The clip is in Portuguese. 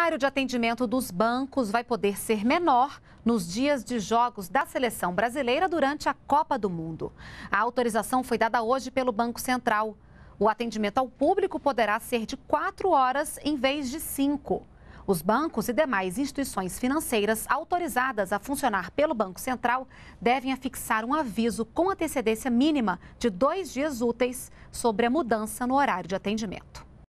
horário de atendimento dos bancos vai poder ser menor nos dias de jogos da seleção brasileira durante a Copa do Mundo. A autorização foi dada hoje pelo Banco Central. O atendimento ao público poderá ser de quatro horas em vez de cinco. Os bancos e demais instituições financeiras autorizadas a funcionar pelo Banco Central devem afixar um aviso com antecedência mínima de dois dias úteis sobre a mudança no horário de atendimento.